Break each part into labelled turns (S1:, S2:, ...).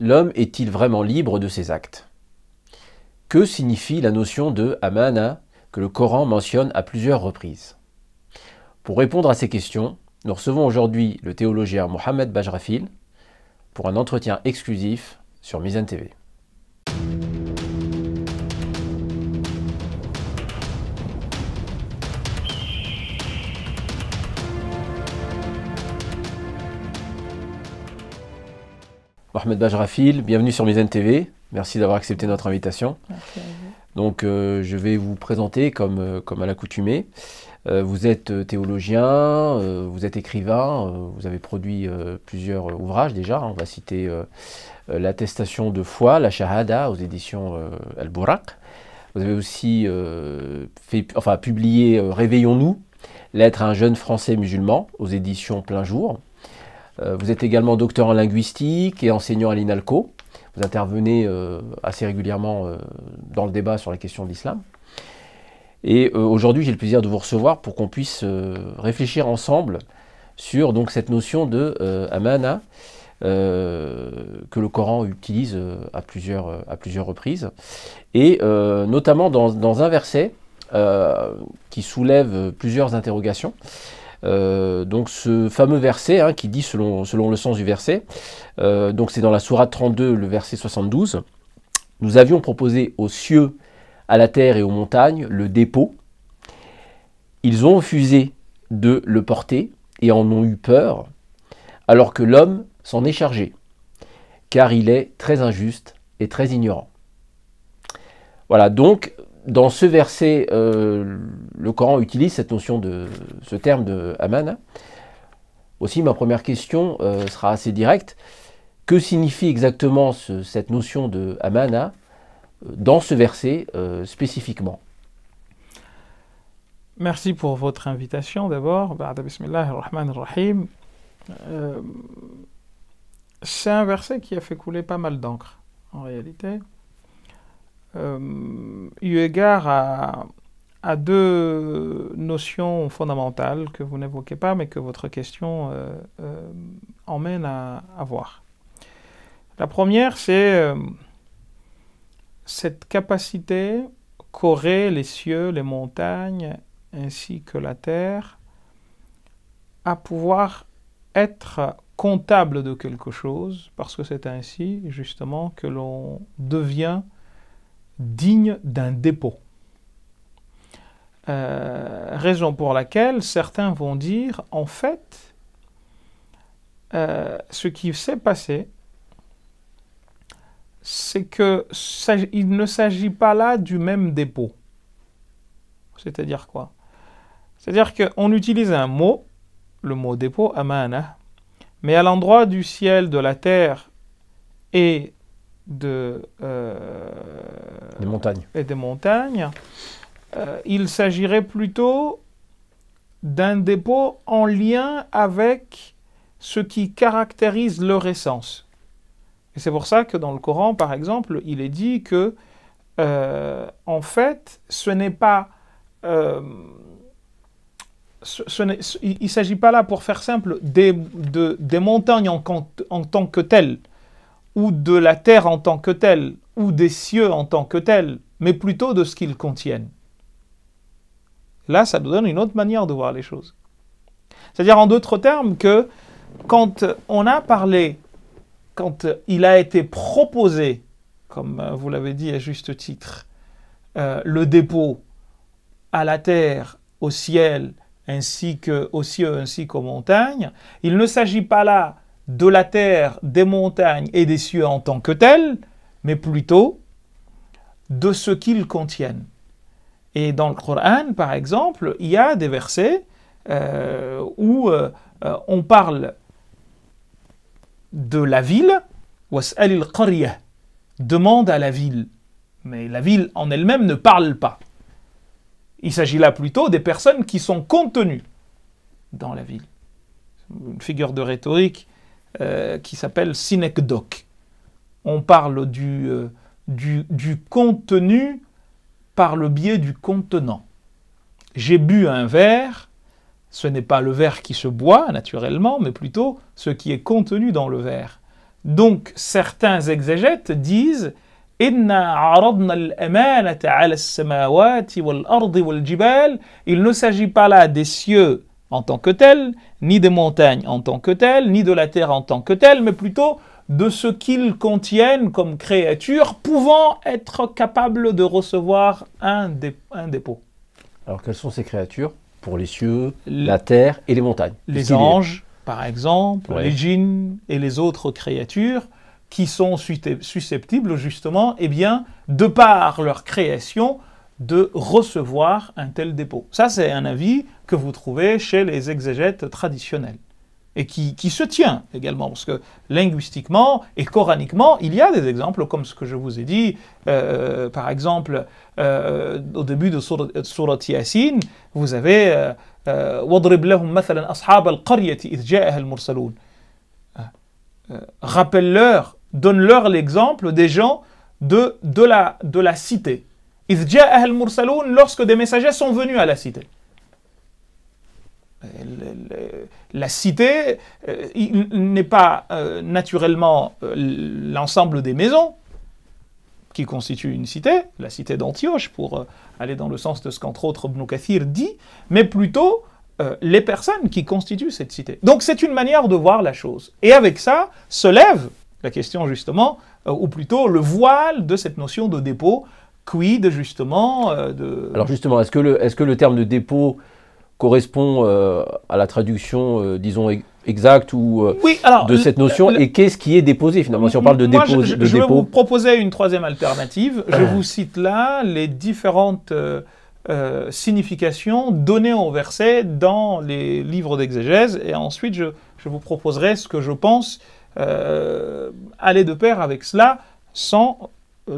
S1: l'homme est-il vraiment libre de ses actes Que signifie la notion de amana que le Coran mentionne à plusieurs reprises Pour répondre à ces questions, nous recevons aujourd'hui le théologien Mohamed Bajrafil pour un entretien exclusif sur Mizan TV. Mohamed Bajrafil, bienvenue sur Mizen TV. Merci d'avoir accepté notre invitation. Donc, euh, je vais vous présenter comme, euh, comme à l'accoutumée. Euh, vous êtes théologien, vous êtes écrivain, vous avez produit plusieurs ouvrages déjà. Hein. On va citer L'attestation de foi, la Shahada aux éditions Al-Burak. Vous avez aussi enfin, publié Réveillons-nous, Lettre à un jeune français musulman aux éditions Plein Jour. Euh, vous êtes également docteur en linguistique et enseignant à l'INALCO. Vous intervenez euh, assez régulièrement euh, dans le débat sur la question de l'islam. Et aujourd'hui, j'ai le plaisir de vous recevoir pour qu'on puisse réfléchir ensemble sur donc, cette notion de amana que le Coran utilise à plusieurs, à plusieurs reprises, et notamment dans, un verset qui soulève plusieurs interrogations. Euh, donc ce fameux verset hein, qui dit selon, selon, le sens du verset, euh, donc c'est dans la sourate 32, le verset 72, nous avions proposé aux cieux, à la terre et aux montagnes le dépôt. Ils ont refusé de le porter et en ont eu peur, alors que l'homme s'en est chargé, car il est très injuste et très ignorant. Voilà, donc dans ce verset, euh, le Coran utilise cette notion de ce terme de amana Aussi, ma première question euh, sera assez directe. Que signifie exactement cette notion de Amana euh, dans ce verset spécifiquement
S2: Merci pour votre invitation d'abord. C'est un verset qui a fait couler pas mal d'encre en réalité. Euh, eu égard à, deux notions fondamentales que vous n'évoquez pas, mais que votre question euh, euh, emmène à, à, voir. La première, c'est cette capacité qu'auraient les cieux, les montagnes, ainsi que la terre, à pouvoir être comptable de quelque chose, parce que c'est ainsi justement que l'on devient digne d'un dépôt. Euh, raison pour laquelle certains vont dire, en fait, euh, ce qui s'est passé, c'est que il ne s'agit pas là du même dépôt. C'est-à-dire quoi C'est-à-dire qu'on utilise un mot, le mot dépôt, amana, mais à l'endroit du ciel, de la terre et de, des euh, montagnes. Et des montagnes. Euh, il s'agirait plutôt d'un dépôt en lien avec ce qui caractérise leur essence. Et c'est pour ça que dans le Coran, par exemple, il est dit que, euh, en fait, ce n'est pas... Ce, il ne s'agit pas là, pour faire simple, des, des montagnes en, en tant que telles ou de la terre en tant que telle, ou des cieux en tant que telle, mais plutôt de ce qu'ils contiennent. Là, ça nous donne une autre manière de voir les choses. C'est-à-dire en d'autres termes que quand on a parlé, quand il a été proposé, comme euh, vous l'avez dit à juste titre, euh, le dépôt à la terre, au ciel, ainsi qu'aux cieux, ainsi qu'aux montagnes, il ne s'agit pas là de la terre, des montagnes et des cieux en tant que tels, mais plutôt de ce qu'ils contiennent. Et dans le Coran, par exemple, il y a des versets euh, où euh, on parle de la ville, demande à la ville. Mais la ville en elle-même ne parle pas. Il s'agit là plutôt des personnes qui sont contenues dans la ville. Une figure de rhétorique euh, qui s'appelle synecdoque. On parle du, euh, du, du, contenu par le biais du contenant. J'ai bu un verre, ce n'est pas le verre qui se boit naturellement, mais plutôt ce qui est contenu dans le verre. Donc certains exégètes disent il ne s'agit pas là des cieux en tant que tel, ni des montagnes en tant que tel, ni de la terre en tant que tel, mais plutôt de ce qu'ils contiennent comme créatures pouvant être capables de recevoir un,
S1: dépôt. Alors quelles sont ces créatures Pour les cieux, la terre et les montagnes. Les anges,
S2: par exemple, les djinns et les autres créatures qui sont susceptibles justement, eh bien, de par leur création, de recevoir un tel dépôt. Ça, c'est un avis que vous trouvez chez les exégètes traditionnels et qui, qui, se tient également, parce que linguistiquement et coraniquement, il y a des exemples, comme ce que je vous ai dit, euh, par exemple, euh, au début de Surat, euh, Yassin, vous avez ah, Rappelle-leur, donne-leur l'exemple des gens de, de, la, de la cité. al Lorsque des messagers sont venus à la cité. Euh, la cité euh, n'est pas euh, naturellement l'ensemble des maisons qui constituent une cité, la cité d'Antioche, pour aller dans le sens de ce qu'entre autres Ibn Kathir dit, mais plutôt les personnes qui constituent cette cité. Donc c'est une manière de voir la chose. Et avec ça se lève la question justement, ou plutôt le voile de cette notion de dépôt, quid justement
S1: de... Alors justement, est-ce que, est -ce que le terme de dépôt correspond euh, à la traduction, euh, disons, exacte ou euh, de cette notion et qu'est-ce qui est déposé finalement si on parle de, moi, je, Je, vais vous
S2: proposer une troisième alternative. je ah. vous cite là les différentes significations données au verset dans les livres d'exégèse et ensuite je, je, vous proposerai ce que je pense aller de pair avec cela sans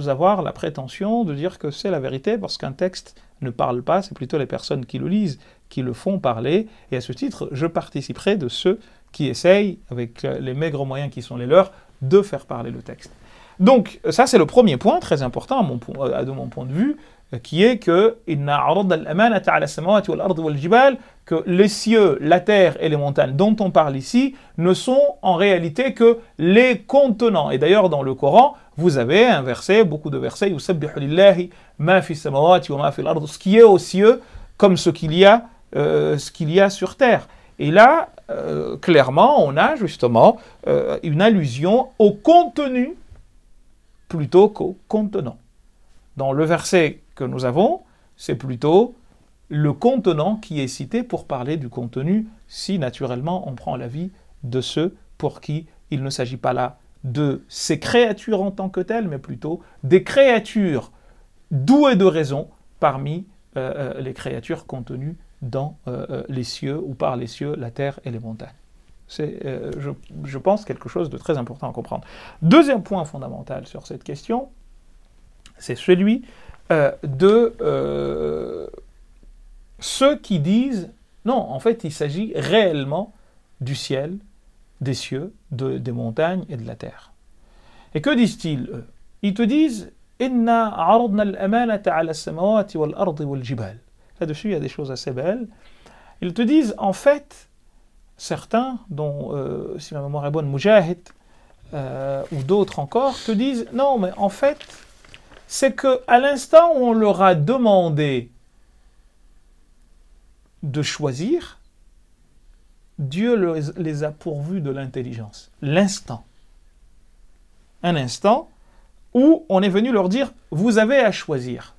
S2: avoir la prétention de dire que c'est la vérité parce qu'un texte ne parle pas, c'est plutôt les personnes qui le lisent qui le font parler, et à ce titre, je participerai de ceux qui essayent, avec les maigres moyens qui sont les leurs, de faire parler le texte. Donc ça, c'est le premier point très important à mon, euh, de mon point de vue, euh, qui est que que les cieux, la terre et les montagnes dont on parle ici ne sont en réalité que les contenants. Et d'ailleurs, dans le Coran, vous avez un verset, beaucoup de versets, ce qui est aux cieux comme ce qu'il y a euh, ce qu'il y a sur Terre. Et là, euh, clairement, on a justement euh, une allusion au contenu plutôt qu'au contenant. Dans le verset que nous avons, c'est plutôt le contenant qui est cité pour parler du contenu, si naturellement on prend l'avis de ceux pour qui il ne s'agit pas là de ces créatures en tant que telles, mais plutôt des créatures douées de raison parmi les créatures contenues dans euh, euh, les cieux ou par les cieux, la terre et les montagnes. C'est, euh, je, pense, quelque chose de très important à comprendre. Deuxième point fondamental sur cette question, c'est celui de ceux qui disent, non, en fait, il s'agit réellement du ciel, des cieux, des montagnes et de la terre. Et que disent-ils, Ils te disent, « Inna al-amanata wal-ardi wal-jibal » Là-dessus, il y a des choses assez belles. Ils te disent, en fait, certains, dont, euh, si ma mémoire est bonne, Mujahid, euh, ou d'autres encore, te disent, non, mais en fait, c'est que à l'instant où on leur a demandé de choisir, Dieu les a pourvus de l'intelligence. L'instant. Un instant où on est venu leur dire, vous avez à choisir.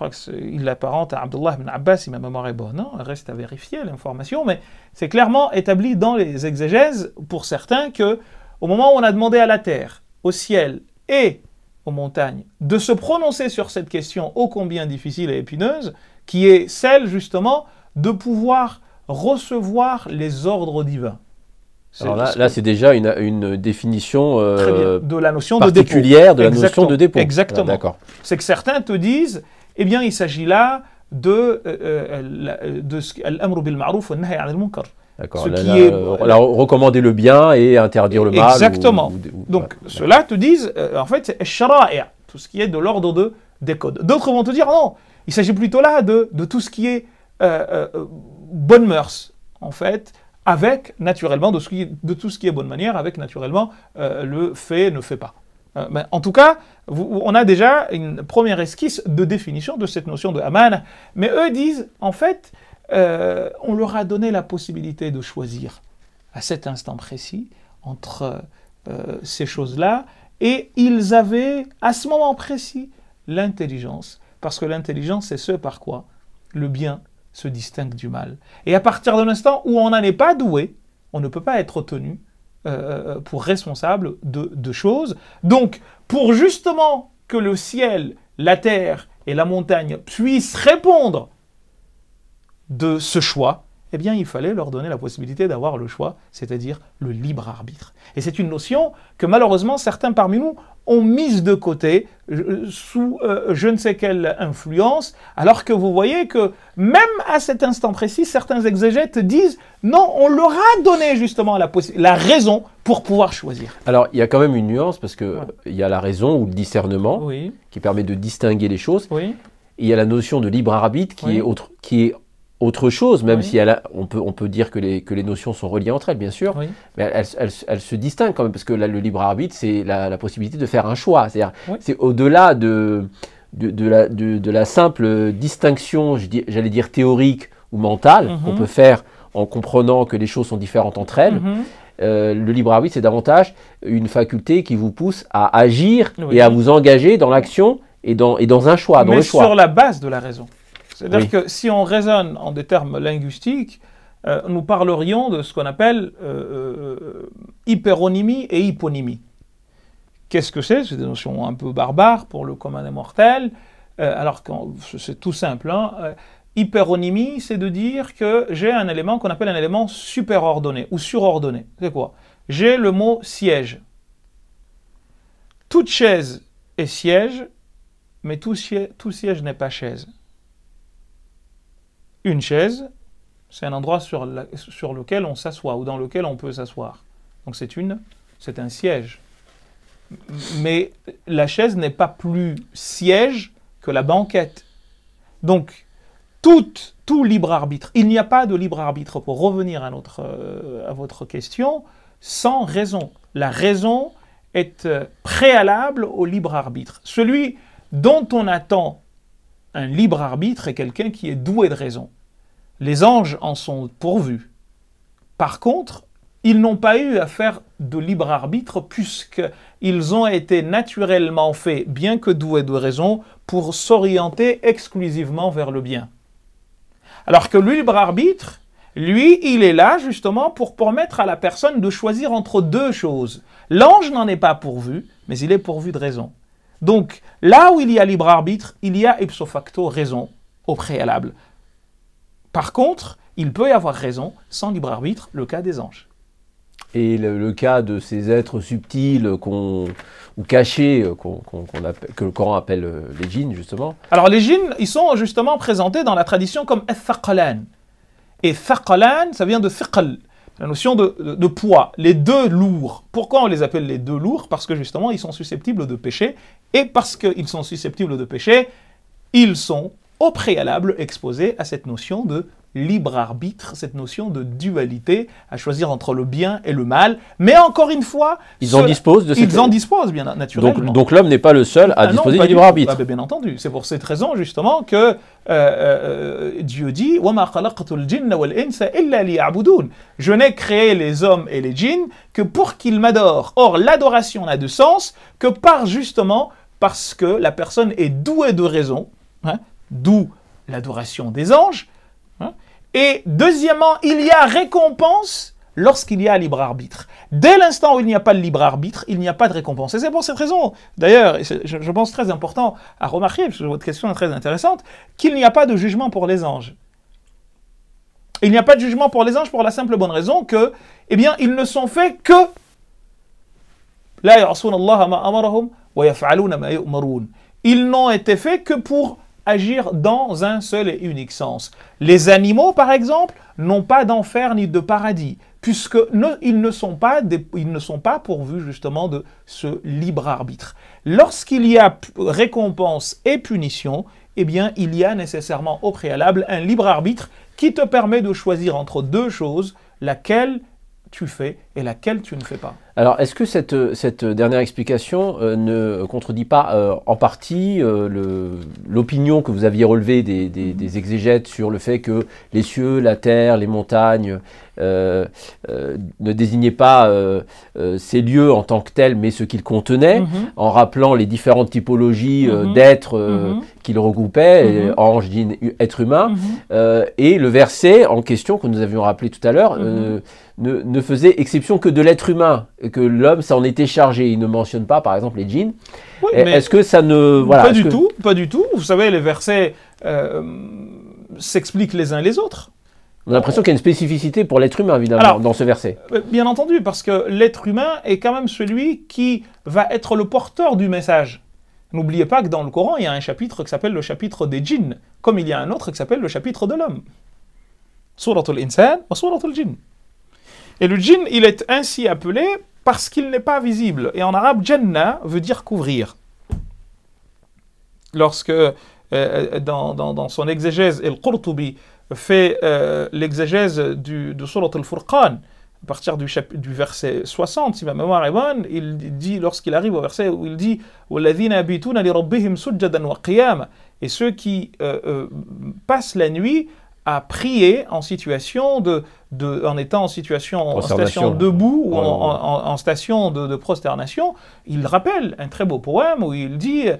S2: Je crois qu'il l'apparente à Abdullah ibn Abbas, si ma mémoire est bonne, hein reste à vérifier l'information, mais c'est clairement établi dans les exégèses, pour certains, que au moment où on a demandé à la terre, au ciel et aux montagnes de se prononcer sur cette question ô combien difficile et épineuse, qui est celle justement de pouvoir recevoir les ordres divins. Alors là,
S1: là c'est déjà une, définition de la notion particulière de, de la notion de dépôt. Exactement. Ah, d'accord.
S2: C'est que certains te disent, eh bien, il s'agit là de, euh, euh, euh, ce de bil ma'ruf wa nahy al munkar.
S1: D'accord. Là, est... recommander le bien et interdire le mal. Exactement.
S2: Donc, cela ceux-là te disent, en fait, shara'a, tout ce qui est de l'ordre de, des codes. D'autres vont te dire, non, il s'agit plutôt là de, de, tout ce qui est bonne mœurs, en fait, avec naturellement, de, de tout ce qui est bonne manière, avec naturellement le fait, ne fait pas. Euh, ben, en tout cas, on a déjà une première esquisse de définition de cette notion de Haman. Mais eux disent, en fait, euh, on leur a donné la possibilité de choisir à cet instant précis entre euh, ces choses-là, et ils avaient à ce moment précis l'intelligence, parce que l'intelligence, c'est ce par quoi le bien se distingue du mal. Et à partir de l'instant où on n'en est pas doué, on ne peut pas être tenu euh, pour responsable de choses. Donc, pour justement que le ciel, la terre et la montagne puissent répondre de ce choix, eh bien, il fallait leur donner la possibilité d'avoir le choix, c'est-à-dire le libre arbitre. Et c'est une notion que malheureusement certains parmi nous ont mise de côté sous euh, je ne sais quelle influence, alors que vous voyez que même à cet instant précis, certains exégètes disent non, on leur a donné justement la, raison pour pouvoir choisir.
S1: Alors il y a quand même une nuance parce que il y a la raison ou le discernement qui permet de distinguer les choses. il y a la notion de libre arbitre qui est autre, qui est autre chose, même si elle on, peut, on peut dire que les, que les notions sont reliées entre elles, bien sûr, mais elles, se distinguent quand même, parce que le libre arbitre, c'est la, possibilité de faire un choix. C'est-à-dire, c'est au-delà de, de, de, la, simple distinction, j'allais dire théorique ou mentale, mhm. qu'on peut faire en comprenant que les choses sont différentes entre elles. Mhm. Euh, le libre arbitre, c'est davantage une faculté qui vous pousse à agir et à vous engager dans l'action et dans, et dans un choix, dans choix. Sur la
S2: base de la raison. C'est-à-dire que si on raisonne en des termes linguistiques, euh, nous parlerions de ce qu'on appelle euh, euh, hyperonymie et hyponymie. Qu'est-ce que c'est C'est des notions un peu barbares pour le commun des mortels, alors que c'est tout simple. Hein. hyperonymie, c'est de dire que j'ai un élément qu'on appelle un élément superordonné ou surordonné. C'est quoi J'ai le mot siège. Toute chaise est siège, mais tout, tout siège n'est pas chaise. Une chaise, c'est un endroit sur, lequel on s'assoit ou dans lequel on peut s'asseoir. Donc c'est une, c'est un siège. Mais la chaise n'est pas plus siège que la banquette. Donc tout, libre arbitre. Il n'y a pas de libre arbitre pour revenir à euh, à votre question sans raison. La raison est euh, préalable au libre arbitre. Celui dont on attend un libre arbitre est quelqu'un qui est doué de raison. Les anges en sont pourvus. Par contre, ils n'ont pas eu à faire de libre arbitre puisqu'ils ont été naturellement faits, bien que doués de raison, pour s'orienter exclusivement vers le bien. Alors que le libre arbitre, lui, il est là justement pour permettre à la personne de choisir entre deux choses. L'ange n'en est pas pourvu, mais il est pourvu de raison. Donc là où il y a libre arbitre, il y a ipso facto raison au préalable. Par contre, il peut y avoir raison sans libre arbitre, le cas des anges.
S1: Et le, cas de ces êtres subtils qu'on ou cachés euh, que le Coran appelle euh, les djinns, justement
S2: Alors les djinns, ils sont justement présentés dans la tradition comme Thaqalan. Et Thaqalan, ça vient de Thaqal, la notion de, de, poids, les deux lourds. Pourquoi on les appelle les deux lourds Parce que justement, ils sont susceptibles de pécher, et parce qu'ils sont susceptibles de pécher, ils sont au préalable exposé à cette notion de libre arbitre, cette notion de dualité, à choisir entre le bien et le mal. Mais encore une fois, ils en disposent de Ils en disposent, bien naturellement.
S1: Donc, l'homme n'est pas le seul à ah disposer du libre arbitre. Ah, bien
S2: entendu, c'est pour cette raison justement que euh, euh, euh, Dieu dit Je n'ai créé les hommes et les djinns que pour qu'ils m'adorent. Or, l'adoration n'a de sens que par justement parce que la personne est douée de raison, hein, d'où l'adoration des anges. Hein. Et deuxièmement, il y a récompense lorsqu'il y a libre arbitre. Dès l'instant où il n'y a pas de libre arbitre, il n'y a pas de récompense. Et c'est pour cette raison, d'ailleurs, je pense très important à remarquer, parce que votre question est très intéressante, qu'il n'y a pas de jugement pour les anges. Il n'y a pas de jugement pour les anges pour la simple bonne raison que, eh bien, ils ne sont faits que ils n'ont été faits que pour agir dans un seul et unique sens. Les animaux, par exemple, n'ont pas d'enfer ni de paradis, puisque ne, ils, ne sont pas ils ne sont pas pourvus justement de ce libre arbitre. Lorsqu'il y a récompense et punition, eh bien, il y a nécessairement au préalable un libre arbitre qui te permet de choisir entre deux choses, laquelle tu fais et laquelle tu ne fais pas.
S1: Alors, est-ce que cette, cette, dernière explication euh, ne contredit pas euh, en partie euh, l'opinion que vous aviez relevée des, exégètes sur le fait que les cieux, la terre, les montagnes ne désignaient pas ces lieux en tant que tels, mais ce qu'ils contenaient, mhm. en rappelant les différentes typologies mhm. d'êtres mhm. qu'ils regroupaient, anges, être humains, et le verset en question que nous avions rappelé tout à l'heure ne faisait exception que de l'être humain, que l'homme ça en était chargé. Il ne mentionne pas, par exemple, les djinns. Oui, Est-ce que ça ne voilà, Pas du tout,
S2: pas du tout. Vous savez, les versets euh, s'expliquent les uns les autres.
S1: On a l'impression qu'il y a une spécificité pour l'être humain, évidemment, dans ce verset.
S2: Euh, bien entendu, parce que l'être humain est quand même celui qui va être le porteur du message. N'oubliez pas que dans le Coran, il y a un chapitre qui s'appelle le chapitre des djinns, comme il y a un autre qui s'appelle le chapitre de l'homme. Surat al-Insan Surat al-Jinn. Et le djinn, il est ainsi appelé parce qu'il n'est pas visible. Et en arabe, jannah veut dire couvrir. Lorsque, euh, euh, dans, dans, son exégèse, El-Qurtubi fait euh, l'exégèse du, de Surat al-Furqan, à partir du, verset 60, si ma mémoire est bonne, il dit, lorsqu'il arrive au verset où il dit Et ceux qui passent la nuit à prier en situation de, de en étant en situation en station debout ou en, station de, de, prosternation, il rappelle un très beau poème où il dit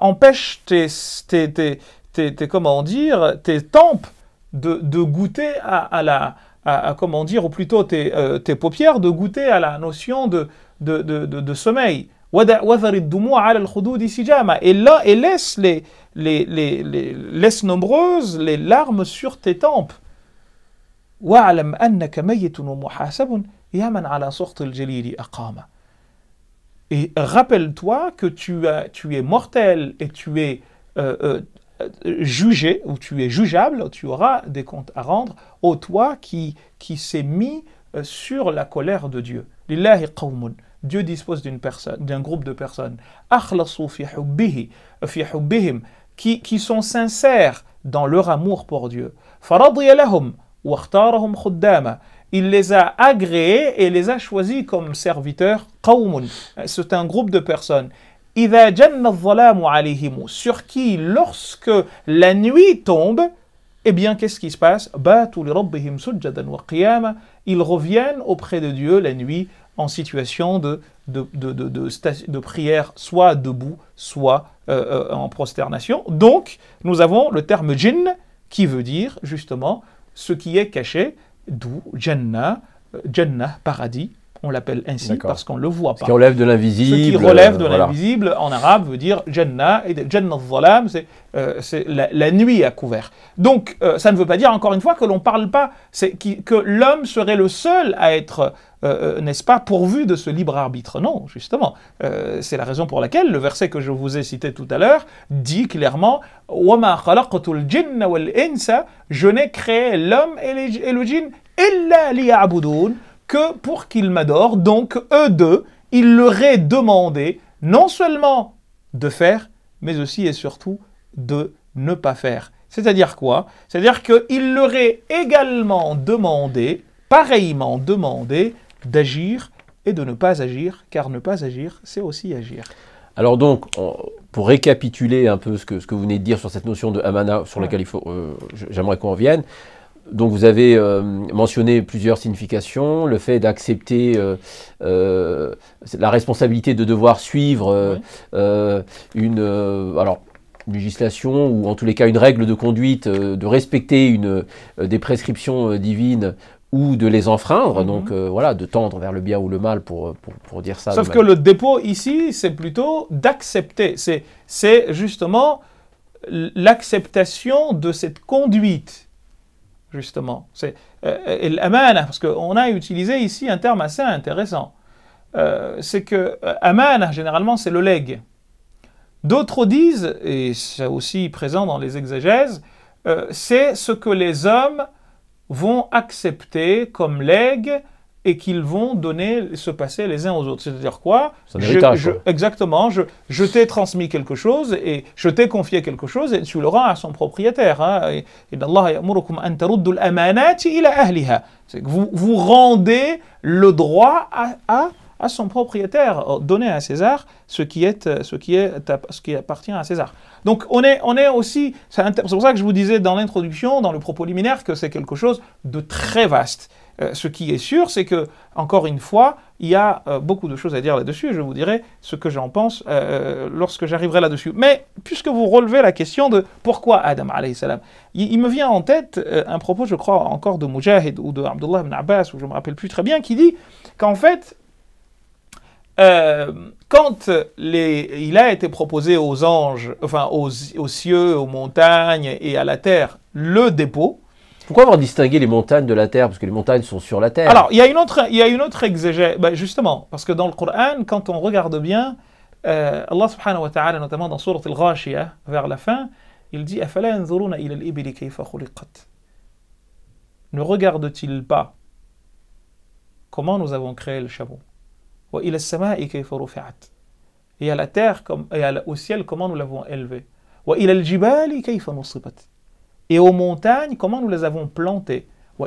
S2: empêche tes, tes, tes, tes, tes comment dire tes tempes de, de goûter à, la à, comment dire ou plutôt tes, euh, tes paupières de goûter à la notion de de, de, de, de sommeil et là et laisse les les, les, laisse nombreuses les larmes sur tes tempes. Et rappelle-toi que tu, tu es mortel et tu es euh, euh, jugé ou tu es jugeable, tu auras des comptes à rendre, au toi qui, qui s'est mis euh, sur la colère de Dieu. Lillahi Dieu dispose d'une personne, d'un groupe de personnes qui, sont sincères dans leur amour pour Dieu. Il les a agréés et les a choisis comme serviteurs. C'est un groupe de personnes. Sur qui, lorsque la nuit tombe, eh bien, qu'est-ce qui se passe Ils reviennent auprès de Dieu la nuit en situation de, de, de, prière soit debout, soit euh, euh, en prosternation. Donc, nous avons le terme jinn qui veut dire justement ce qui est caché, d'où Jannah, euh, Jannah, paradis, on l'appelle ainsi parce qu'on ne le voit pas. Ce qui relève de l'invisible. Ce qui relève de l'invisible, en arabe, veut dire Jannah, et Jannah euh, c'est la, nuit à couvert. Donc, euh, ça ne veut pas dire, encore une fois, que l'on parle pas, qui, que l'homme serait le seul à être, euh, n'est-ce pas, pourvu de ce libre arbitre. Non, justement. c'est la raison pour laquelle le verset que je vous ai cité tout à l'heure dit clairement al-jinna wal-insa » Je n'ai créé l'homme et, et, le djinn illa que pour qu'il m'adorent, donc eux deux, il leur est demandé non seulement de faire, mais aussi et surtout de ne pas faire. C'est-à-dire quoi C'est-à-dire qu'il leur est également demandé, pareillement demandé, d'agir et de ne pas agir, car ne pas agir, c'est aussi agir.
S1: Alors donc, pour récapituler un peu ce que, vous venez de dire sur cette notion de amana, sur laquelle euh, j'aimerais qu'on revienne, donc vous avez euh, mentionné plusieurs significations, le fait d'accepter euh, euh, la responsabilité de devoir suivre une alors législation ou en tous les cas une règle de conduite, de respecter des prescriptions divines ou de les enfreindre, mhm. donc voilà, de tendre vers le bien ou le mal pour, pour dire ça. Sauf que le
S2: dépôt ici, c'est plutôt d'accepter, c'est justement l'acceptation de cette conduite justement. C'est euh, amana, parce qu'on a utilisé ici un terme assez intéressant. Euh, c'est que euh, amana, généralement, c'est le leg. D'autres disent, et c'est aussi présent dans les exégèses, c'est ce que les hommes vont accepter comme legs et qu'ils vont donner ce passer les uns aux autres. C'est-à-dire quoi, Exactement, je, t'ai transmis quelque chose et je t'ai confié quelque chose et tu le rends à son propriétaire. Hein. C'est que vous, vous rendez le droit à, son propriétaire, euh, donner à César ce qui, est, euh, ce, qui est, ce qui appartient à César. Donc on est, on est aussi, c'est pour ça que je vous disais dans l'introduction, dans le propos liminaire, que c'est quelque chose de très vaste. Euh, ce qui est sûr, c'est que, encore une fois, il y a euh, beaucoup de choses à dire là-dessus. et Je vous dirai ce que j'en pense euh, lorsque j'arriverai là-dessus. Mais puisque vous relevez la question de pourquoi Adam salam, il, me vient en tête un propos, je crois, encore de Mujahid ou de Abdullah ibn Abbas, ou je ne me rappelle plus très bien, qui dit qu'en fait, quand il a été proposé aux anges, enfin aux cieux, aux montagnes et à la terre, le dépôt, pourquoi avoir
S1: distingué les montagnes de la terre Parce que les montagnes sont sur la terre. Alors,
S2: il y a une autre, il y a une autre exégèse, bah, justement, parce que dans le Coran, quand on regarde bien, euh, Allah subhanahu wa ta'ala, notamment dans surah al-Ghashiyah, hein, vers la fin, il dit Ne regarde-t-il pas comment nous avons créé le chameau Et à la terre comme, et au ciel, comment nous l'avons élevé et aux montagnes, comment nous les avons plantées. En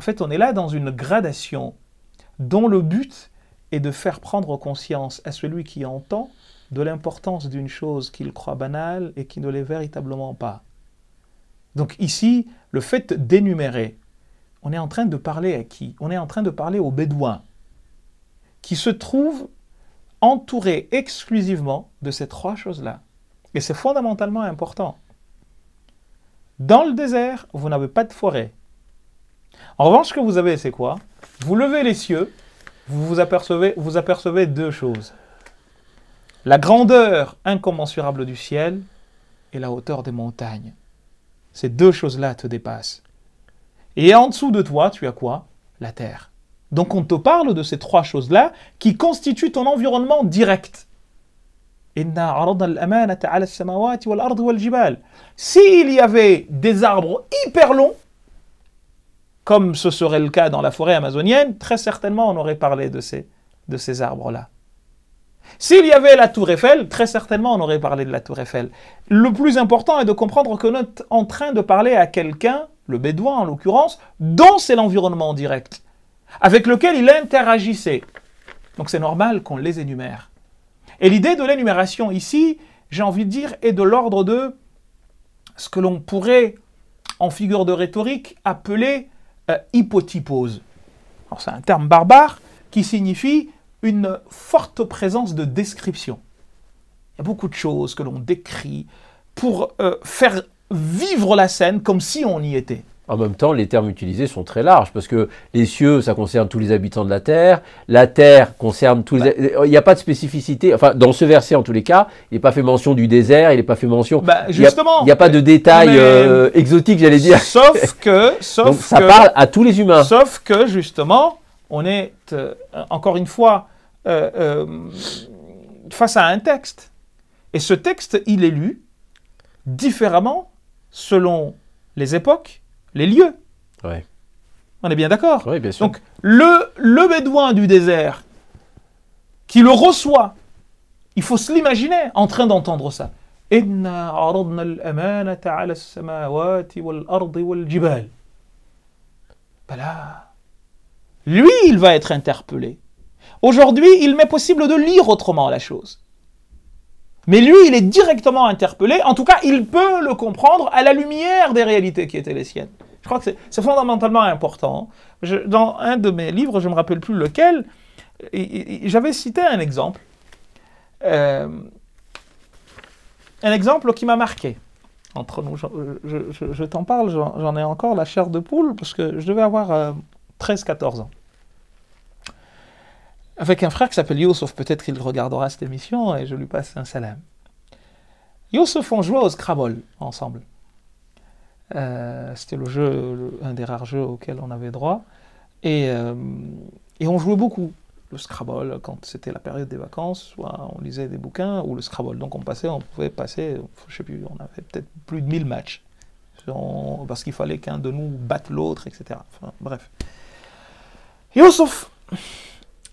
S2: fait, on est là dans une gradation dont le but est de faire prendre conscience à celui qui entend de l'importance d'une chose qu'il croit banale et qui ne l'est véritablement pas. Donc ici, le fait d'énumérer, on est en train de parler à qui On est en train de parler aux Bédouins, qui se trouvent entourés exclusivement de ces trois choses-là. Et c'est fondamentalement important. Dans le désert, vous n'avez pas de forêt. En revanche, ce que vous avez, c'est quoi Vous levez les cieux, vous vous apercevez, vous apercevez deux choses. La grandeur incommensurable du ciel et la hauteur des montagnes. Ces deux choses-là te dépassent. Et en dessous de toi, tu as quoi La terre. Donc on te parle de ces trois choses-là qui constituent ton environnement direct. S'il y avait des arbres hyper longs, comme ce serait le cas dans la forêt amazonienne, très certainement on aurait parlé de ces, de ces arbres-là. S'il y avait la tour Eiffel, très certainement on aurait parlé de la tour Eiffel. Le plus important est de comprendre que nous sommes en train de parler à quelqu'un, le bédouin en l'occurrence, dont c'est l'environnement direct, avec lequel il interagissait. Donc c'est normal qu'on les énumère. Et l'idée de l'énumération ici, j'ai envie de dire, est de l'ordre de ce que l'on pourrait, en figure de rhétorique, appeler euh, C'est un terme barbare qui signifie une forte présence de description.
S1: Il y a beaucoup de choses que l'on décrit pour euh, faire vivre la scène comme si on y était. En même temps, les termes utilisés sont très larges, parce que les cieux, ça concerne tous les habitants de la terre, la terre concerne tous les... Bah. Il n'y a pas de spécificité, enfin, dans ce verset en tous les cas, il n'est pas fait mention du désert, il n'est pas fait mention... Bah, justement Il n'y a, pas de détails euh, exotiques, j'allais dire. Sauf
S2: que... Sauf Donc, ça parle à tous les humains. Sauf que, justement, on est, euh, encore une fois, euh, face à un texte. Et ce texte, il est lu différemment selon les époques les lieux. On est bien d'accord Oui, bien sûr. Donc, le, le bédouin du désert qui le reçoit, il faut se l'imaginer en train d'entendre ça. Voilà. Ben lui, il va être interpellé. Aujourd'hui, il m'est possible de lire autrement la chose. Mais lui, il est directement interpellé, en tout cas, il peut le comprendre à la lumière des réalités qui étaient les siennes. Je crois que c'est fondamentalement important. dans un de mes livres, je ne me rappelle plus lequel, j'avais cité un exemple. Euh, un exemple qui m'a marqué. Entre nous, je, t'en parle, j'en ai encore la chair de poule, parce que je devais avoir 13-14 euh, ans. Avec un frère qui s'appelle Youssef, peut-être qu'il regardera cette émission, et je lui passe un salam. Youssef, font jouait au Scrabble ensemble. Euh, c'était le jeu, un des rares jeux auxquels on avait droit. Euh, et, on jouait beaucoup. Le Scrabble, quand c'était la période des vacances, soit on lisait des bouquins, ou le Scrabble. Donc on passait, on pouvait passer, je sais plus, on avait peut-être plus de 1000 matchs. parce qu'il fallait qu'un de nous batte l'autre, etc. bref. Et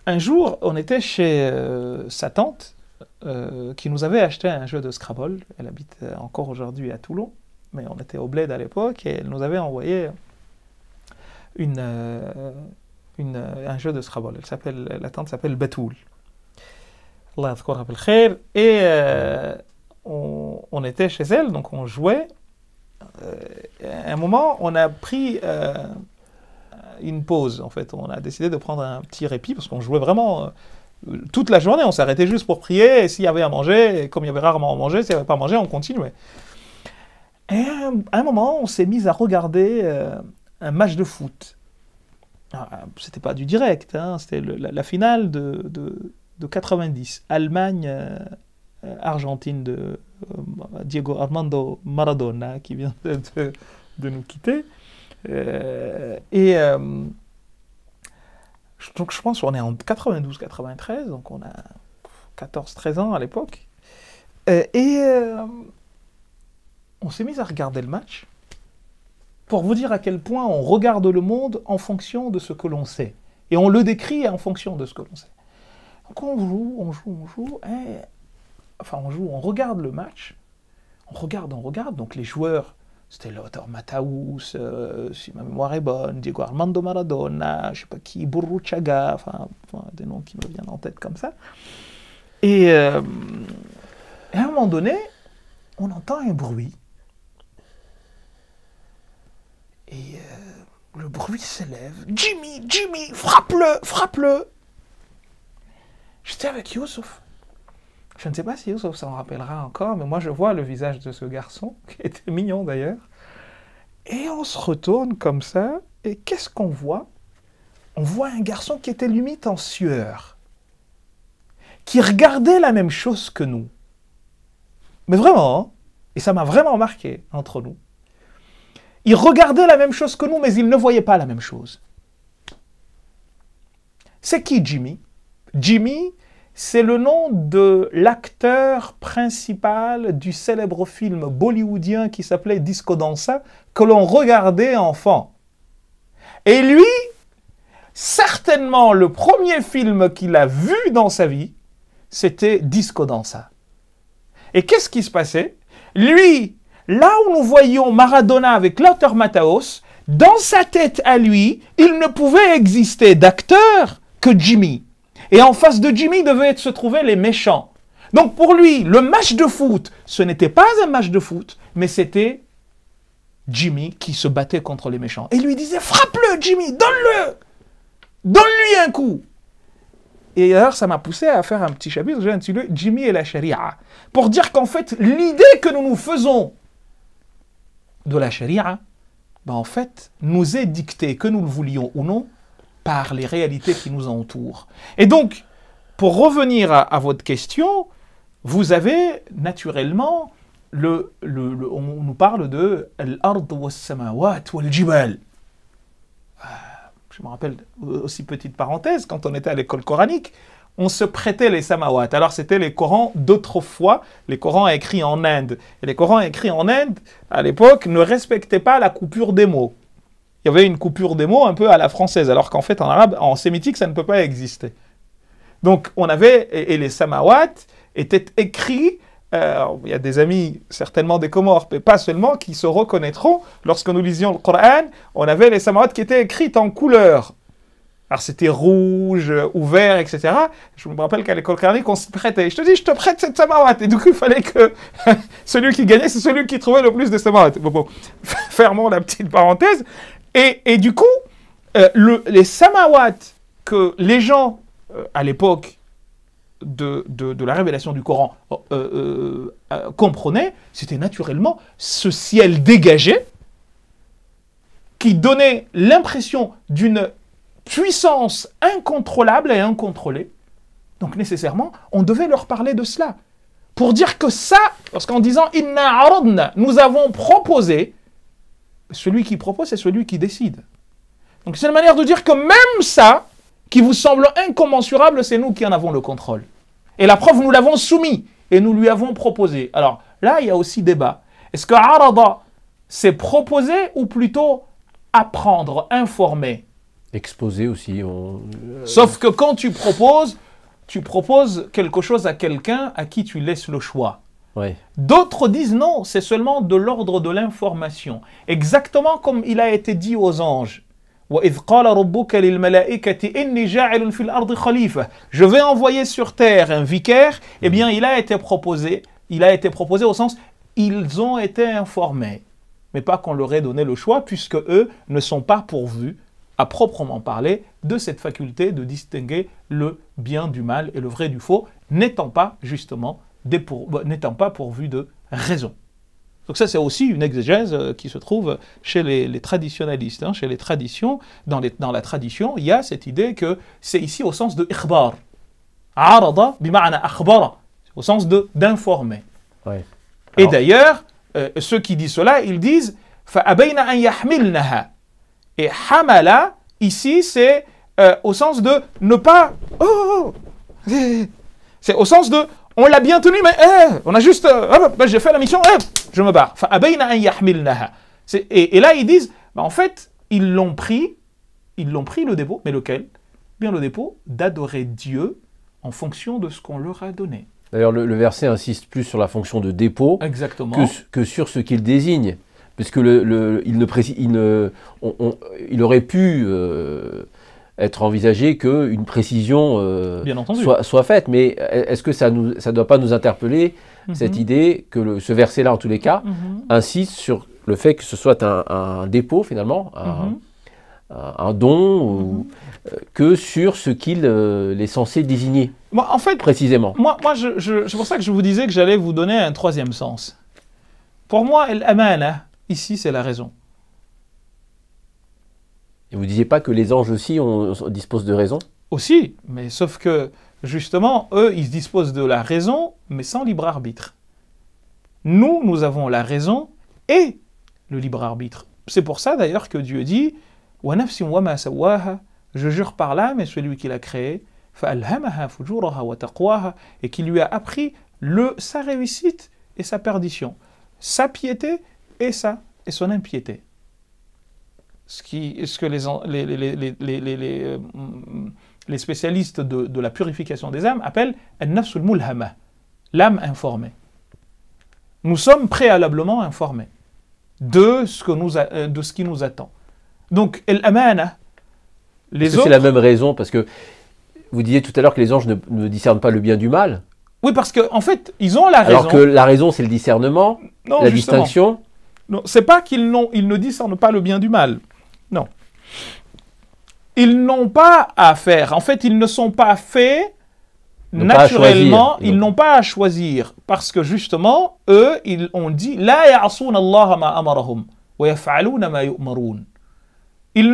S2: un jour, on était chez euh, sa tante, qui nous avait acheté un jeu de Scrabble. Elle habite encore aujourd'hui à Toulon mais on était au bled à l'époque, et elle nous avait envoyé une, euh, euh, un jeu de Scrabble. Elle s'appelle, la tante s'appelle Betoul. Allah Et euh, on, on, était chez elle, donc on jouait. à un moment, on a pris une pause, en fait. On a décidé de prendre un petit répit, parce qu'on jouait vraiment toute la journée. On s'arrêtait juste pour prier, et s'il y avait à manger, et comme il y avait rarement à manger, s'il n'y avait pas à manger, on continuait. Et à un moment, on s'est mis à regarder euh, un match de foot. Ah, c'était pas du direct, hein, c'était la, finale de, de, 90, Allemagne-Argentine de euh, euh, Diego Armando Maradona qui vient de, nous quitter. et donc je pense qu'on est en 92-93, donc on a 14-13 ans à l'époque. et on s'est mis à regarder le match pour vous dire à quel point on regarde le monde en fonction de ce que l'on sait. Et on le décrit en fonction de ce que l'on sait. Donc on joue, on joue, on joue, et... enfin on joue, on regarde le match, on regarde, on regarde, donc les joueurs, c'était l'auteur Mataus, euh, si ma mémoire est bonne, Diego Armando Maradona, je sais pas qui, Burruchaga, enfin, des noms qui me viennent en tête comme ça. et euh, à un moment donné, on entend un bruit Et euh, le bruit s'élève. Jimmy, Jimmy, frappe-le, frappe-le. J'étais avec Youssouf. Je ne sais pas si Youssouf s'en rappellera encore, mais moi je vois le visage de ce garçon, qui était mignon d'ailleurs. Et on se retourne comme ça, et qu'est-ce qu'on voit On voit un garçon qui était limite en sueur, qui regardait la même chose que nous. Mais vraiment, hein, et ça m'a vraiment marqué entre nous. Ils regardaient la même chose que nous, mais il ne voyait pas la même chose. C'est qui Jimmy Jimmy, c'est le nom de l'acteur principal du célèbre film bollywoodien qui s'appelait Disco Dansa, que l'on regardait enfant. Et lui, certainement le premier film qu'il a vu dans sa vie, c'était Disco Dansa. Et qu'est-ce qui se passait Lui, là où nous voyons Maradona avec l'auteur mataos dans sa tête à lui, il ne pouvait exister d'acteur que Jimmy. Et en face de Jimmy devaient se trouver les méchants. Donc pour lui, le match de foot, ce n'était pas un match de foot, mais c'était Jimmy qui se battait contre les méchants. Et lui disait, frappe-le Jimmy, donne-le, donne-lui un coup. Et d'ailleurs, ça m'a poussé à faire un petit chapitre, j'ai intitulé Jimmy et la charia, pour dire qu'en fait, l'idée que nous nous faisons de la charia, ben, en fait, nous est dicté que nous le voulions ou non, par les réalités qui nous entourent. Et donc, pour revenir à, votre question, vous avez naturellement, le, on nous parle de l'ard wa samawat wal jibal. Euh, je me rappelle, aussi petite parenthèse, quand on était à l'école coranique, on se prêtait les samawat. Alors c'était les Corans d'autrefois, les Corans écrits en Inde. Et les Corans écrits en Inde, à l'époque, ne respectaient pas la coupure des mots. Il y avait une coupure des mots un peu à la française, alors qu'en fait en arabe, en sémitique, ça ne peut pas exister. Donc on avait, et, les samawat étaient écrits euh, il y a des amis, certainement des Comores, mais pas seulement, qui se reconnaîtront. Lorsque nous lisions le Coran, on avait les samawats qui étaient écrites en couleur, alors c'était rouge, euh, ouvert, etc. Je me rappelle qu'à l'école karnique, on se prêtait. Je te dis, je te prête cette samawat. Et du coup, il fallait que celui qui gagnait, c'est celui qui trouvait le plus de samawat. Bon, fermons la petite parenthèse. Et, du coup, euh, les samawat que les gens, euh, à l'époque de, la révélation du Coran, comprenaient, c'était naturellement ce ciel dégagé qui donnait l'impression d'une puissance incontrôlable et incontrôlée. Donc nécessairement, on devait leur parler de cela. Pour dire que ça, parce qu'en disant Inna aradna, nous avons proposé, celui qui propose, c'est celui qui décide. Donc c'est une manière de dire que même ça, qui vous semble incommensurable, c'est nous qui en avons le contrôle. Et la preuve, nous l'avons soumis et nous lui avons proposé. Alors là, il y a aussi débat. Est-ce que arada, c'est proposer ou plutôt apprendre, informer
S1: Exposé aussi. Euh,
S2: Sauf que quand tu proposes, tu proposes quelque chose à quelqu'un à qui tu laisses le choix. D'autres disent non, c'est seulement de l'ordre de l'information. Exactement comme il a été dit aux anges. Je vais envoyer sur terre un vicaire. Eh bien, il a été proposé. Il a été proposé au sens, ils ont été informés, mais pas qu'on leur ait donné le choix, puisque eux ne sont pas pourvus à proprement parler de cette faculté de distinguer le bien du mal et le vrai du faux, n'étant pas justement bah, n'étant pas pourvu de raison. Donc ça, c'est aussi une exégèse euh, qui se trouve chez les, traditionnalistes, hein, chez les traditions. Dans, les, dans, la tradition, il y a cette idée que c'est ici au sens de ikhbar. Arada au sens de d'informer. Et d'ailleurs, euh, ceux qui disent cela, ils disent an yahmilnaha » Et hamala, ici, c'est euh, au sens de ne pas. Oh, oh, oh, c'est au sens de on l'a bien tenu, mais eh, on a juste. Euh, j'ai fait la mission, eh, je me barre. Et, là, ils disent bah, en fait, ils l'ont pris, ils l'ont pris le dépôt, mais lequel Bien le dépôt d'adorer Dieu en fonction de ce qu'on leur a donné.
S1: D'ailleurs, le, verset insiste plus sur la fonction de dépôt que, sur ce qu'il désigne. Parce le, il, ne précise, il, aurait pu euh, être envisagé qu'une précision euh, soit, faite, mais est-ce que ça ne doit pas nous interpeller mhm. cette idée que ce verset-là, en tous les cas, mhm. insiste sur le fait que ce soit un, dépôt finalement, un, mhm. don, euh, que sur ce qu'il est censé désigner moi, en fait, précisément Moi, moi je, c'est pour ça que je vous disais que j'allais vous
S2: donner un troisième sens. Pour moi, l'amana, Ici, c'est la raison.
S1: Et vous ne disiez pas que les anges aussi disposent de raison
S2: Aussi, mais sauf que justement, eux, ils disposent de la raison, mais sans libre arbitre. Nous, nous avons la raison et le libre arbitre. C'est pour ça d'ailleurs que Dieu dit Je jure par l'âme et celui qui l'a créé, et qui lui a appris le, sa réussite et sa perdition, sa piété et ça, et son impiété. Ce, qui, ce que les, les, les, euh, mm, les spécialistes de, de, la purification des âmes appellent al l'âme informée. Nous sommes préalablement informés de ce, que nous euh, de ce qui nous attend. Donc, l'amana,
S1: les autres... C'est la même raison, parce que vous disiez tout à l'heure que les anges ne, ne, discernent pas le bien du mal.
S2: Oui, parce qu'en en fait, ils ont la raison. Alors que
S1: la raison, c'est le discernement, la distinction.
S2: C'est pas qu'ils n'ont, ils ne disent pas le bien du mal. Non. Ils n'ont pas à faire. En fait, ils ne sont pas faits
S1: naturellement, ils
S2: n'ont pas à choisir. Parce que justement, eux, ils ont dit La ya'asun Allah ma amarahum wa yaf'aluna ma yu'marun. Ils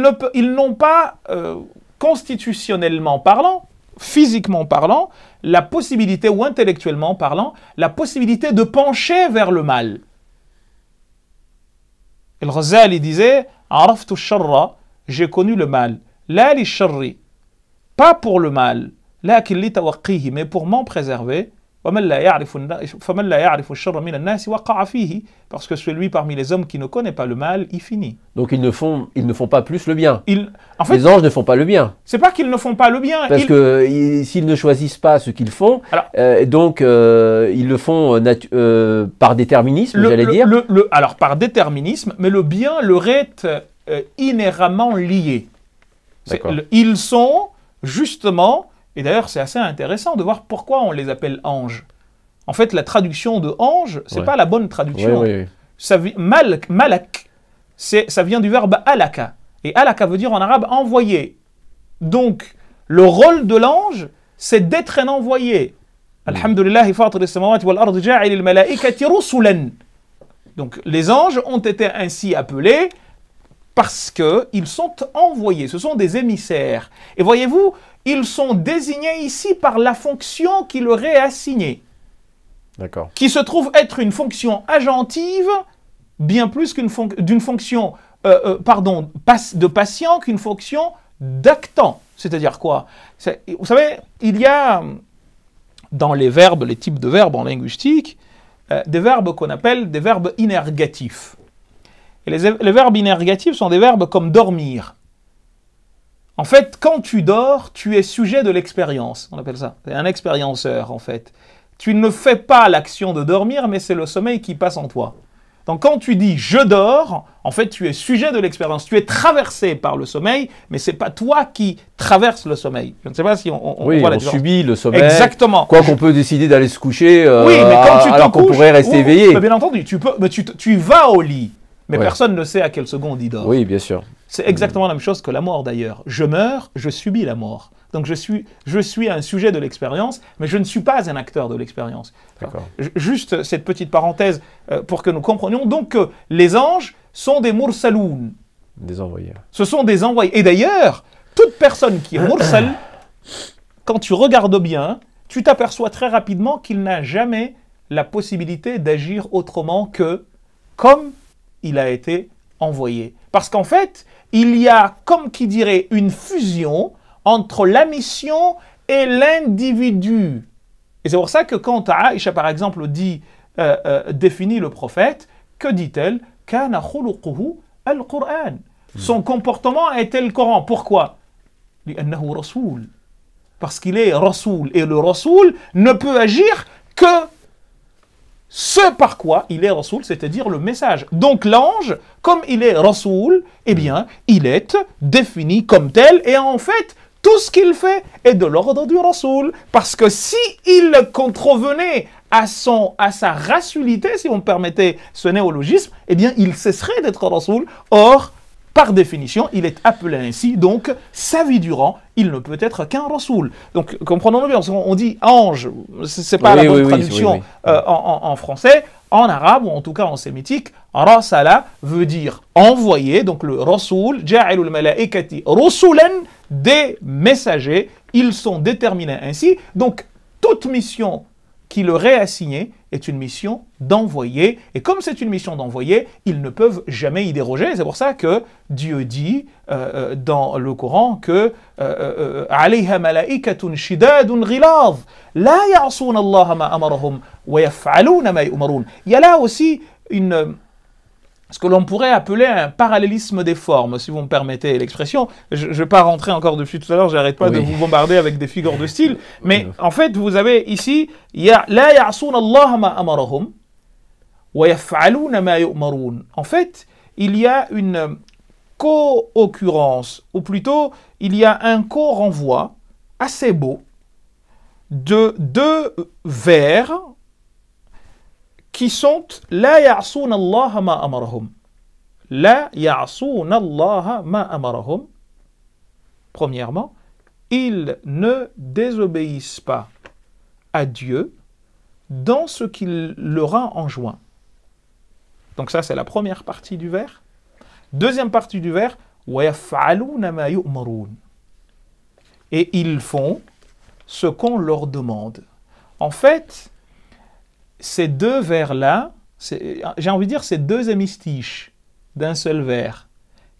S2: n'ont pas, euh, constitutionnellement parlant, physiquement parlant, la possibilité ou intellectuellement parlant, la possibilité de pencher vers le mal. El-Ghazali disait j'ai connu le mal. La li sharri, pas pour le mal, lakin li mais pour m'en préserver. Parce que celui parmi les hommes qui ne connaît pas le mal, il finit.
S1: Donc ils ne font, ils ne font pas plus le bien. Ils, en fait, les anges ne font pas le bien.
S2: C'est pas qu'ils ne font pas le bien. Parce
S1: que s'ils ne choisissent pas ce qu'ils font, euh, donc euh, ils le font euh, par déterminisme, j'allais dire. alors par déterminisme, mais le bien leur est
S2: inhéremment lié. ils sont justement et d'ailleurs, c'est assez intéressant de voir pourquoi on les appelle anges. En fait, la traduction de ange, c'est n'est pas la bonne traduction. ça, malak, ça vient du verbe alaka. Et alaka veut dire en arabe envoyer. Donc, le rôle de l'ange, c'est d'être un envoyé. Hmm. Alhamdulillah, Donc, les anges ont été ainsi appelés parce qu'ils sont envoyés, ce sont des émissaires. Et voyez-vous, ils sont désignés ici par la fonction qui leur est assignée. D'accord. Qui se trouve être une fonction agentive, bien plus qu'une fonction, euh, euh, pardon, de patient qu'une fonction d'actant. C'est-à-dire quoi Vous savez, il y a dans les verbes, les types de verbes en linguistique, euh, des verbes qu'on appelle des verbes inergatifs les, verbes inergatifs sont des verbes comme dormir. En fait, quand tu dors, tu es sujet de l'expérience. On appelle ça. C'est un expérienceur, en fait. Tu ne fais pas l'action de dormir, mais c'est le sommeil qui passe en toi. Donc quand tu dis je dors, en fait, tu es sujet de l'expérience. Tu es traversé par le sommeil, mais c'est pas toi qui traverses le sommeil. Je ne sais pas si on, on, on voit on subit le sommeil. Exactement. Quoi
S1: qu'on peut décider d'aller se coucher. Euh, alors qu'on pourrait rester éveillé. Bien
S2: entendu, tu peux, mais tu vas au lit mais personne ne sait à quelle seconde il dort. Oui, bien sûr. C'est exactement la même chose que la mort d'ailleurs. Je meurs, je subis la mort. Donc je suis, je suis un sujet de l'expérience, mais je ne suis pas un acteur de l'expérience. juste cette petite parenthèse euh, pour que nous comprenions donc les anges sont des mursaloun. Des envoyés. Ce sont des envoyés. Et d'ailleurs, toute personne qui est mursal, quand tu regardes bien, tu t'aperçois très rapidement qu'il n'a jamais la possibilité d'agir autrement que comme il a été envoyé. Parce qu'en fait, il y a, comme qui dirait, une fusion entre la mission et l'individu. Et c'est pour ça que quand Aïcha, par exemple, dit, euh, euh, définit le prophète, que dit-elle Kana al-Qur'an. Hmm. Son comportement est le Coran. Pourquoi Parce qu'il est Rasoul. Et le Rasoul ne peut agir que ce par quoi il est Rasoul, c'est-à-dire le message. Donc l'ange, comme il est Rasoul, eh bien, il est défini comme tel, et en fait, tout ce qu'il fait est de l'ordre du Rasoul. Parce que si il contrevenait à, son, à sa rasulité, si on permettait ce néologisme, eh bien, il cesserait d'être Rasoul. Or, par définition, il est appelé ainsi, donc sa vie durant, il ne peut être qu'un rasoul. Donc comprenons-le bien, on dit ange, ce n'est pas la bonne traduction euh, en, français. En arabe, ou en tout cas en sémitique, rasala veut dire envoyer, donc le rasoul, ja'ilul malaikati rasoulen des messagers, ils sont déterminés ainsi. Donc toute mission qui leur est est une mission d'envoyer. Et comme c'est une mission d'envoyer, ils ne peuvent jamais y déroger. C'est pour ça que Dieu dit euh, euh, dans le Coran que euh, Il y a là aussi une ce que l'on pourrait appeler un parallélisme des formes, si vous me permettez l'expression. Je ne vais pas rentrer encore dessus tout à l'heure, j'arrête pas de vous bombarder avec des figures de style. Mais en fait, vous avez ici, En fait, il y a une co-occurrence, ou plutôt, il y a un co-renvoi assez beau de deux vers qui sont la Allah ma La Allah ma Premièrement, ils ne désobéissent pas à Dieu dans ce qu'il leur a enjoint. Donc ça, c'est la première partie du vers. Deuxième partie du vers, et ils font ce qu'on leur demande. En fait, ces deux vers-là, j'ai envie de dire ces deux hémistiches d'un seul vers,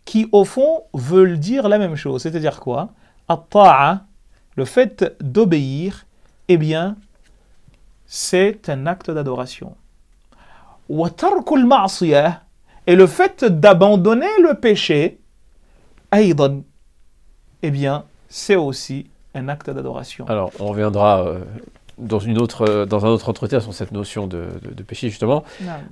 S2: qui au fond veulent dire la même chose. C'est-à-dire quoi le fait d'obéir, eh bien, c'est un acte d'adoration. Et le fait d'abandonner le péché, eh bien, c'est aussi un acte
S1: d'adoration. Alors, on reviendra euh, dans, une autre, euh, dans un autre entretien sur cette notion de, péché, justement.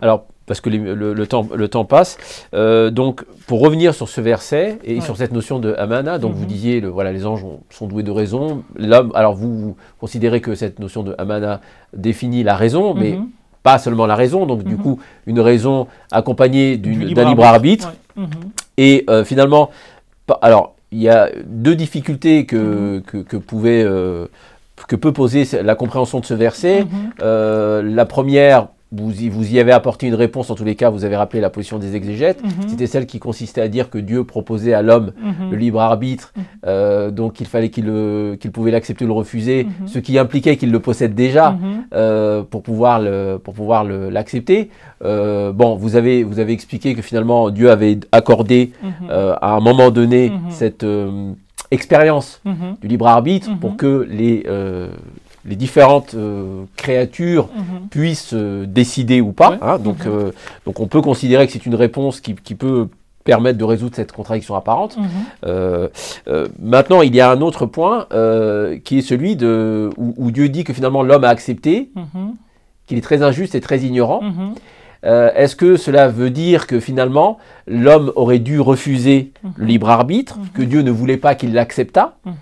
S1: Alors, parce que le, temps, le temps passe. Euh, donc, pour revenir sur ce verset et sur cette notion de amana, donc vous mhm. disiez, le, voilà, les anges sont doués de raison. L'homme, alors vous, considérez que cette notion de amana définit la raison, mais mhm. pas seulement la raison. Donc, du mhm. coup, une raison accompagnée d'un libre, arbitre. Et euh, finalement, alors, il y a deux difficultés que, que, pouvait que peut poser la compréhension de ce verset. Mhm. Euh, la première, vous y, vous y, avez apporté une réponse, en tous les cas, vous avez rappelé la position des exégètes. Mhm. C'était celle qui consistait à dire que Dieu proposait à l'homme mhm. le libre arbitre, euh, donc il fallait euh, qu'il pouvait l'accepter ou le refuser, ce qui impliquait qu'il le possède déjà pour pouvoir l'accepter. bon, vous avez, vous avez expliqué que finalement Dieu avait accordé à un moment donné cette expérience mhm. du libre arbitre pour mhm. que les, euh, les différentes euh, créatures mhm. puissent euh, décider ou pas. Hein. donc, donc on peut considérer que c'est une réponse qui, qui, peut permettre de résoudre cette contradiction apparente. maintenant, il y a un autre point qui est celui de, où Dieu dit que finalement l'homme a accepté, qu'il est très injuste et très ignorant. Euh, est-ce que cela veut dire que finalement l'homme aurait dû refuser le mhm. libre arbitre, mhm. que Dieu ne voulait pas qu'il l'acceptât, mhm.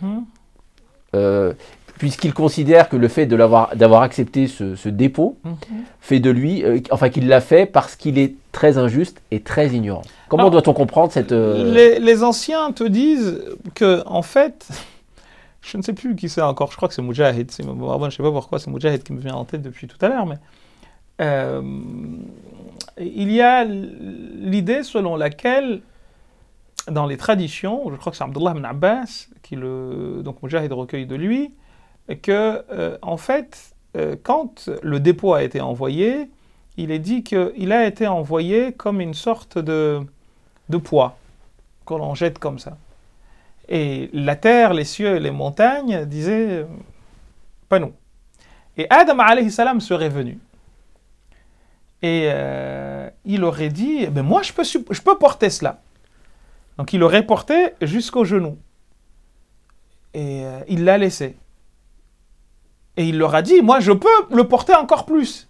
S1: euh, puisqu'il considère que le fait d'avoir accepté ce, dépôt fait de lui, euh, enfin qu'il l'a fait parce qu'il est très injuste et très ignorant. Comment doit-on comprendre cette... Les,
S2: anciens te disent que en fait... Je ne sais plus qui c'est encore, je crois que c'est Mujahid, je ne sais pas pourquoi c'est Mujahid qui me vient en tête depuis tout à l'heure, mais euh, il y a l'idée selon laquelle, dans les traditions, je crois que c'est Abdullah ibn Abbas, qui le, donc Mujahid recueille de lui, que, euh, en fait, euh, quand le dépôt a été envoyé, il est dit qu'il a été envoyé comme une sorte de, de poids que l'on jette comme ça. Et la terre, les cieux et les montagnes disaient, pas nous. Et Adam alayhi salam serait venu. Et euh, il aurait dit, mais eh ben, moi je peux, je peux porter cela. Donc il aurait porté jusqu'au genou. Et euh, il l'a laissé. Et il leur a dit, moi je peux le porter encore plus.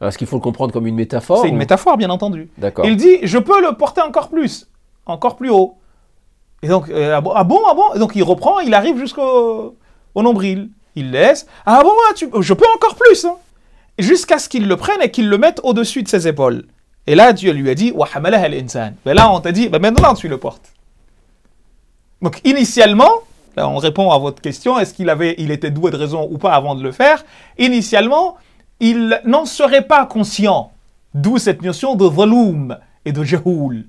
S2: Est-ce qu'il faut le comprendre comme une métaphore C'est une métaphore, bien entendu.
S1: D'accord. Il dit,
S2: je peux le porter encore plus, encore plus haut. Et donc, euh, ah bon, ah bon ah Donc il reprend, il arrive jusqu'au nombril. Il laisse, ah bon, ah, tu, je peux encore plus. Hein jusqu'à ce qu'il le prenne et qu'il le mette au-dessus de ses épaules. Et là, Dieu lui a dit, al-insan. Mais là, on t'a dit, bah, maintenant tu le portes. Donc, initialement, là, on répond à votre question, est-ce qu'il avait, il était doué de raison ou pas avant de le faire Initialement, il n'en serait pas conscient. D'où cette notion de volume et de jahoul.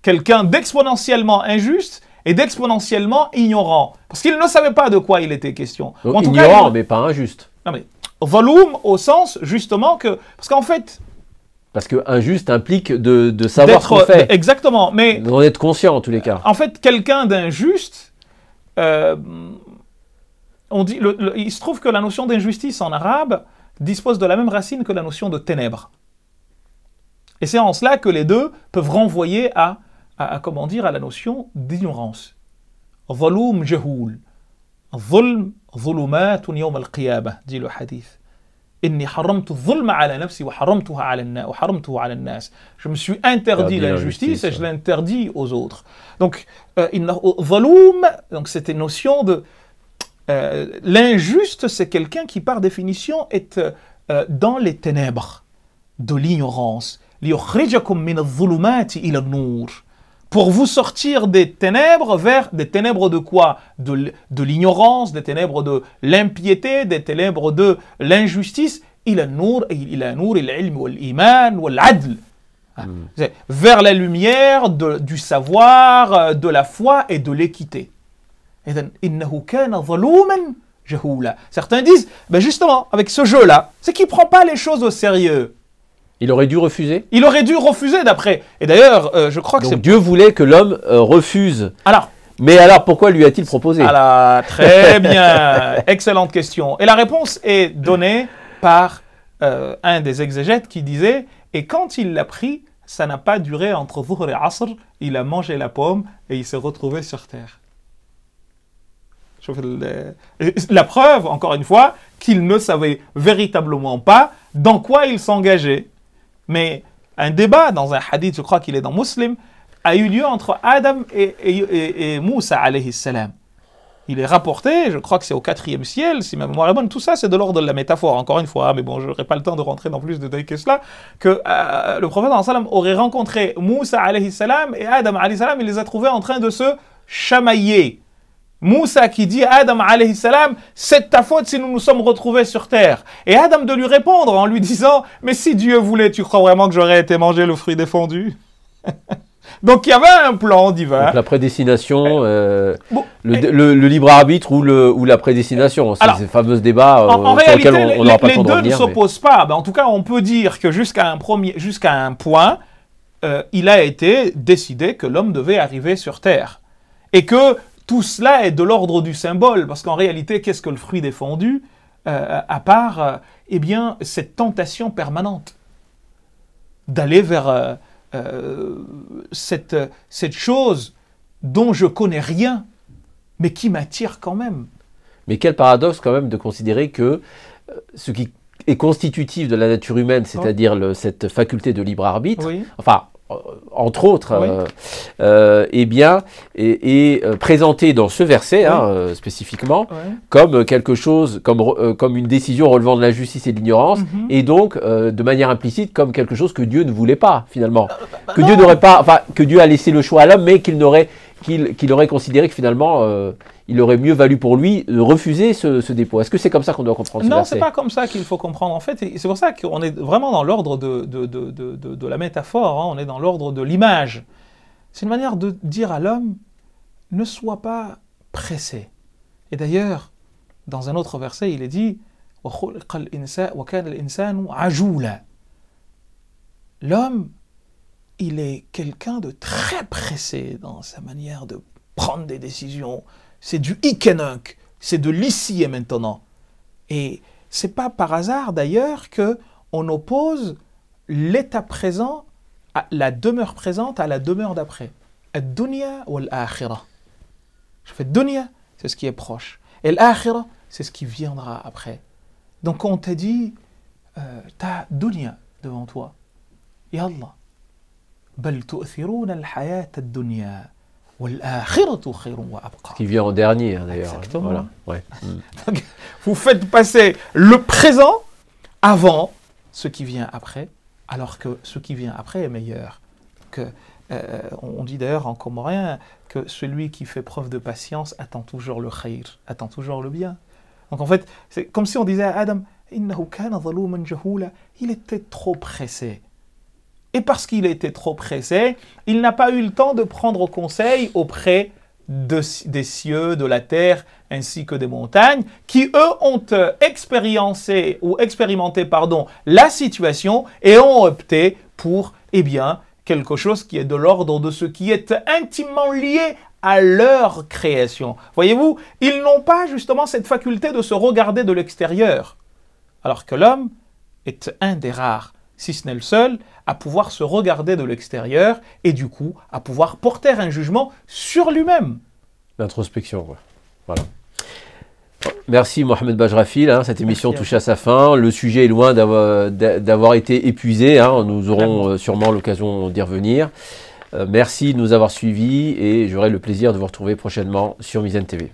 S2: Quelqu'un d'exponentiellement injuste et d'exponentiellement ignorant. Parce qu'il ne savait pas de quoi il était
S1: question. Donc, ignorant, mais pas injuste.
S2: Non, mais Volume au sens justement que... Parce qu'en fait...
S1: Parce que injuste implique de, savoir ce qu'on fait. Exactement, mais... D'en être conscient en tous les cas.
S2: En fait, quelqu'un d'injuste... Euh, on dit, il se trouve que la notion d'injustice en arabe dispose de la même racine que la notion de ténèbres. Et c'est en cela que les deux peuvent renvoyer à, à, comment dire, à la notion d'ignorance. Volum jehoul. Volum » ظلمات يوم القيامة دي له hadith إني حرمت الظلم على نفسي وحرمتها على الناس وحرمته على الناس. Je me suis interdit la justice et je l'interdis aux autres. Donc, euh, euh ظلوم, donc cette notion de euh, l'injuste, c'est quelqu'un qui par définition est euh, euh dans les ténèbres de l'ignorance. ليخرجكم من الظلمات إلى النور pour vous sortir des ténèbres vers des ténèbres de quoi De, de l'ignorance, des ténèbres de l'impiété, des ténèbres de l'injustice. Il a nour, il a nour, il l'adl. Ah, hmm. Vers la lumière du savoir, euh, de la foi et de l'équité. Certains disent, ben justement, avec ce jeu-là, c'est qu'il ne prend pas les choses au sérieux. Il aurait dû refuser Il aurait dû refuser d'après. Et d'ailleurs, euh, je crois que c'est...
S1: Dieu voulait que l'homme euh, refuse. Alors Mais alors, pourquoi lui a-t-il proposé ah très bien.
S2: Excellente question. Et la réponse est donnée par euh, un des exégètes qui disait, et quand il l'a pris, ça n'a pas duré entre vous et Asr, il a mangé la pomme et il s'est retrouvé sur terre. La preuve, encore une fois, qu'il ne savait véritablement pas dans quoi il s'engageait. Mais un débat dans un hadith, je crois qu'il est dans Muslim, a eu lieu entre Adam et, et, Moussa alayhi salam. Il est rapporté, je crois que c'est au quatrième ciel, si ma mémoire est bonne, tout ça c'est de l'ordre de la métaphore, encore une fois, hein, mais bon, je n'aurai pas le temps de rentrer dans plus de détails que cela, que euh, le prophète salam aurait rencontré Moussa alayhi salam et Adam alayhi salam, il les a trouvés en train de se chamailler. Moussa qui dit à Adam alayhi salam, c'est ta faute si nous nous sommes retrouvés sur terre. Et Adam de lui répondre en lui disant, mais si Dieu voulait, tu crois vraiment que j'aurais été manger le fruit défendu
S1: Donc il y avait un plan divin. la prédestination, euh, euh, le, libre arbitre ou, le, ou la prédestination, c'est ces fameux débats euh, en, réalité, les, pas deux ne s'opposent
S2: pas. Ben, en tout cas, on peut dire que jusqu'à un, premier, un point, il a été décidé que l'homme devait arriver sur Terre. Et que tout cela est de l'ordre du symbole, parce qu'en réalité, qu'est-ce que le fruit défendu, euh, à part, euh, eh bien, cette tentation permanente d'aller vers euh, cette, cette chose dont je connais rien, mais qui m'attire quand même.
S1: Mais quel paradoxe quand même de considérer que ce qui est constitutif de la nature humaine, c'est-à-dire cette faculté de libre arbitre, enfin, euh, entre autres, euh, euh, eh bien, est, présenté dans ce verset hein, spécifiquement comme quelque chose, comme, comme une décision relevant de la justice et de l'ignorance, mhm. et donc de manière implicite comme quelque chose que Dieu ne voulait pas finalement, bah, que Dieu n'aurait pas, enfin, que Dieu a laissé le choix à l'homme, mais qu'il n'aurait, qu'il aurait considéré que finalement il aurait mieux valu pour lui refuser ce, dépôt. Est-ce que c'est comme ça qu'on doit comprendre Non, ce n'est pas
S2: comme ça qu'il faut comprendre. En fait, c'est pour ça qu'on est vraiment dans l'ordre de, de, la métaphore, hein. on est dans l'ordre de l'image. C'est une manière de dire à l'homme, ne sois pas pressé. Et d'ailleurs, dans un autre verset, il est dit, L'homme, il est quelqu'un de très pressé dans sa manière de prendre des décisions, c'est du Ikenunk, c'est de l'ici et hein, maintenant. Et c'est pas par hasard d'ailleurs que on oppose l'état présent à la demeure présente à la demeure d'après. Ad-dunya ou al-akhirah. Je fais dunya, c'est ce qui est proche. Et l'akhira, c'est ce qui viendra après. Donc on te dit, ta euh, t'as dunya devant toi. Yallah. بل تؤثرون الحياة الدنيا
S1: qui vient en dernier, hein, d'ailleurs. Exactement. vous faites passer le présent avant ce qui vient après,
S2: alors que ce qui vient après est meilleur. Que, euh, on dit d'ailleurs en comorien que celui qui fait preuve de patience attend toujours le khair, attend toujours le bien. Donc en fait, c'est comme si on disait à Adam, il était trop pressé. Et parce qu'il était trop pressé, il n'a pas eu le temps de prendre conseil auprès des cieux, de la terre, ainsi que des montagnes, qui eux ont euh, expérimenté la situation et ont opté pour eh bien quelque chose qui est de l'ordre de ce qui est intimement lié à leur création. Voyez-vous, ils n'ont pas justement cette faculté de se regarder de l'extérieur, alors que l'homme est un des rares si ce n'est le seul, à pouvoir se regarder de l'extérieur et du coup à pouvoir porter un jugement sur lui-même.
S1: L'introspection, oui. voilà. Merci Mohamed Bajrafil, hein. cette émission touche à sa fin. Le sujet est loin d'avoir été épuisé, hein. nous aurons euh, sûrement l'occasion d'y revenir. Euh, merci de nous avoir suivis et j'aurai le plaisir de vous retrouver prochainement sur Mizen TV.